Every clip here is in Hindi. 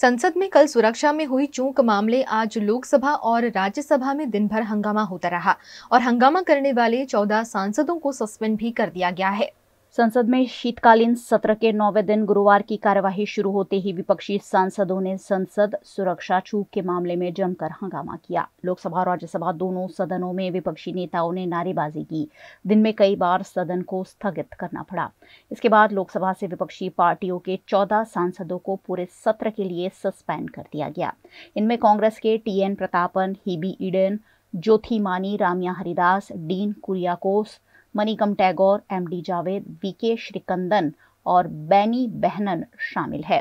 संसद में कल सुरक्षा में हुई चूक मामले आज लोकसभा और राज्यसभा में दिन भर हंगामा होता रहा और हंगामा करने वाले चौदह सांसदों को सस्पेंड भी कर दिया गया है संसद में शीतकालीन सत्र के नौवे दिन गुरुवार की कार्यवाही शुरू होते ही विपक्षी सांसदों ने संसद सुरक्षा चूक के मामले में जमकर हंगामा किया लोकसभा और राज्यसभा दोनों सदनों में विपक्षी नेताओं ने नारेबाजी की दिन में कई बार सदन को स्थगित करना पड़ा इसके बाद लोकसभा से विपक्षी पार्टियों के चौदह सांसदों को पूरे सत्र के लिए सस्पेंड कर दिया गया इनमें कांग्रेस के T N Prathapan Hibi Eden Jothi Mani Ramya Haridas Dean Kuriakose Manickam Tagore M D Javed V Sreekandan और बैनी बहनन शामिल है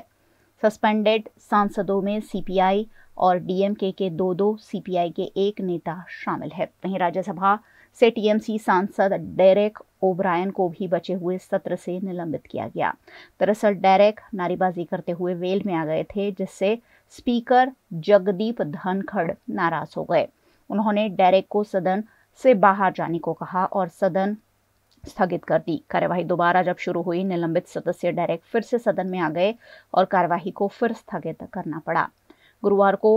सस्पेंडेड सांसदों में सीपीआई और डीएमके के दो दो सीपीआई के एक नेता शामिल है वहीं राज्यसभा से टीएमसी सांसद डेरेक ओब्रायन को भी बचे हुए सत्र से निलंबित किया गया दरअसल डेरेक नारेबाजी करते हुए वेल में आ गए थे जिससे स्पीकर जगदीप धनखड़ नाराज हो गए उन्होंने डेरेक को सदन से बाहर जाने को कहा और सदन स्थगित कर दी कार्यवाही दोबारा जब शुरू हुई निलंबित सदस्य डायरेक्ट फिर से सदन में आ गए और कार्यवाही को फिर स्थगित करना पड़ा गुरुवार को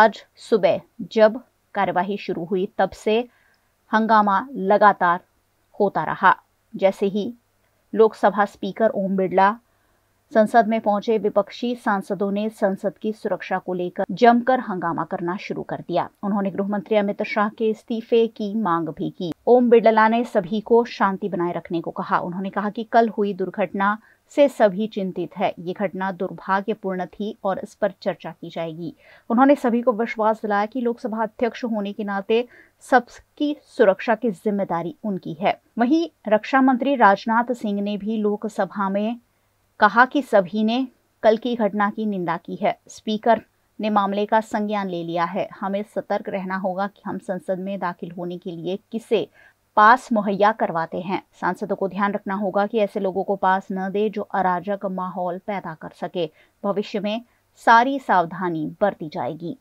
आज सुबह जब कार्यवाही शुरू हुई तब से हंगामा लगातार होता रहा जैसे ही लोकसभा स्पीकर ओम बिरला संसद में पहुंचे विपक्षी सांसदों ने संसद की सुरक्षा को लेकर जमकर हंगामा करना शुरू कर दिया उन्होंने गृह मंत्री अमित शाह के इस्तीफे की मांग भी की ओम बिड़ला ने सभी को शांति बनाए रखने को कहा उन्होंने कहा कि कल हुई दुर्घटना से सभी चिंतित है ये घटना दुर्भाग्यपूर्ण थी और इस पर चर्चा की जाएगी उन्होंने सभी को विश्वास दिलाया कि लोकसभा अध्यक्ष होने के नाते सबकी सुरक्षा की जिम्मेदारी उनकी है वहीं रक्षा मंत्री राजनाथ सिंह ने भी लोकसभा में कहा कि सभी ने कल की घटना की निंदा की है स्पीकर ने मामले का संज्ञान ले लिया है हमें सतर्क रहना होगा कि हम संसद में दाखिल होने के लिए किसे पास मुहैया करवाते हैं सांसदों को ध्यान रखना होगा कि ऐसे लोगों को पास न दे जो अराजक माहौल पैदा कर सके भविष्य में सारी सावधानी बरती जाएगी